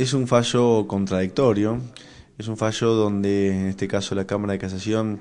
Es un fallo contradictorio, es un fallo donde en este caso la Cámara de Casación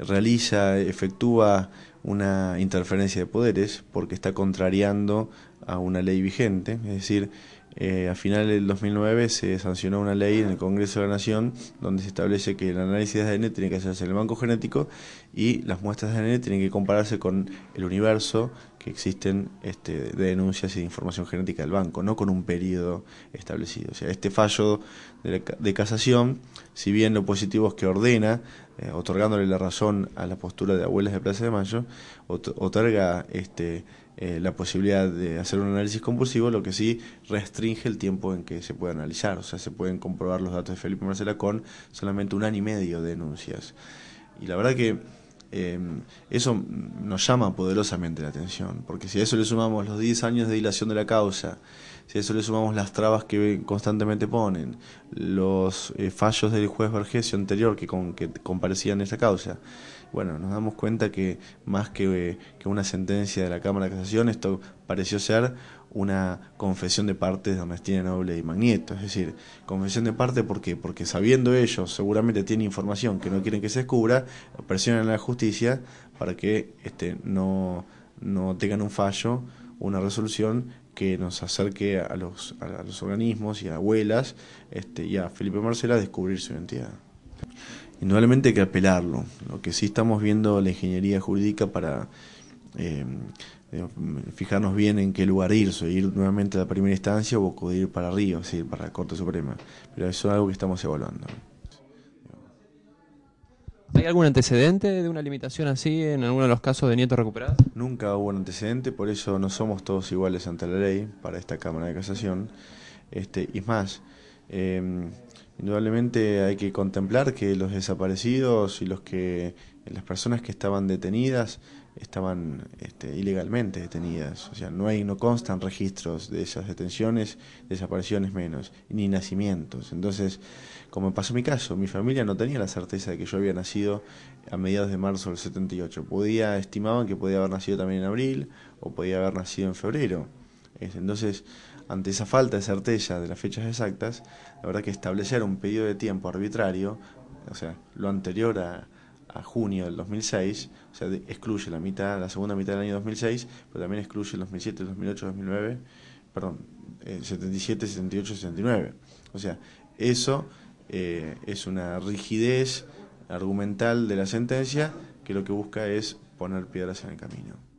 realiza, efectúa una interferencia de poderes porque está contrariando a una ley vigente, es decir, eh, a finales del 2009 se sancionó una ley en el Congreso de la Nación donde se establece que el análisis de ADN tiene que hacerse en el banco genético y las muestras de ADN tienen que compararse con el universo que existen este, de denuncias y de información genética del banco, no con un periodo establecido. O sea, este fallo de, casación, si bien lo positivo es que ordena, eh, otorgándole la razón a la postura de abuelas de Plaza de Mayo, otorga este, eh, la posibilidad de hacer un análisis compulsivo, lo que sí restringe el tiempo en que se puede analizar, o sea, se pueden comprobar los datos de Felipe Marcela con solamente un año y medio de denuncias. Y la verdad que eh, eso nos llama poderosamente la atención, porque si a eso le sumamos los 10 años de dilación de la causa, si a eso le sumamos las trabas que constantemente ponen, los eh, fallos del juez Vergesio anterior que, con, que comparecían en esa causa, bueno, nos damos cuenta que más que, eh, que una sentencia de la Cámara de Casación, esto pareció ser una confesión de parte de Ernestina Noble y Magneto. Es decir, confesión de parte ¿por porque sabiendo ellos seguramente tienen información que no quieren que se descubra, presionan a la justicia para que este, no, no tengan un fallo, una resolución que nos acerque a los, a los organismos y a abuelas este, y a Felipe Marcela a descubrir su identidad. Indudablemente hay que apelarlo. Lo que sí estamos viendo la ingeniería jurídica para Em, eh, fijarnos bien en qué lugar ir, si ir nuevamente a la primera instancia o acudir para arriba, para la Corte Suprema. Pero eso es algo que estamos evaluando. ¿Hay algún antecedente de una limitación así en alguno de los casos de nietos recuperados? Nunca hubo un antecedente, por eso no somos todos iguales ante la ley para esta Cámara de Casación. Este, y más, em, indudablemente hay que contemplar que los desaparecidos y los que las personas que estaban detenidas estaban este, ilegalmente detenidas, o sea, no hay, no constan registros de esas detenciones, desapariciones menos, ni nacimientos. Entonces, como pasó mi caso, mi familia no tenía la certeza de que yo había nacido a mediados de marzo del 78. Podía, estimaban que podía haber nacido también en abril o podía haber nacido en febrero. Entonces, ante esa falta de certeza de las fechas exactas, la verdad que establecer un periodo de tiempo arbitrario, o sea, lo anterior a, a junio del 2006, o sea, excluye la mitad, la segunda mitad del año 2006, pero también excluye el 2007, 2008, 2009, perdón, el 77, 78, 79. O sea, eso eh, es una rigidez argumental de la sentencia que lo que busca es poner piedras en el camino.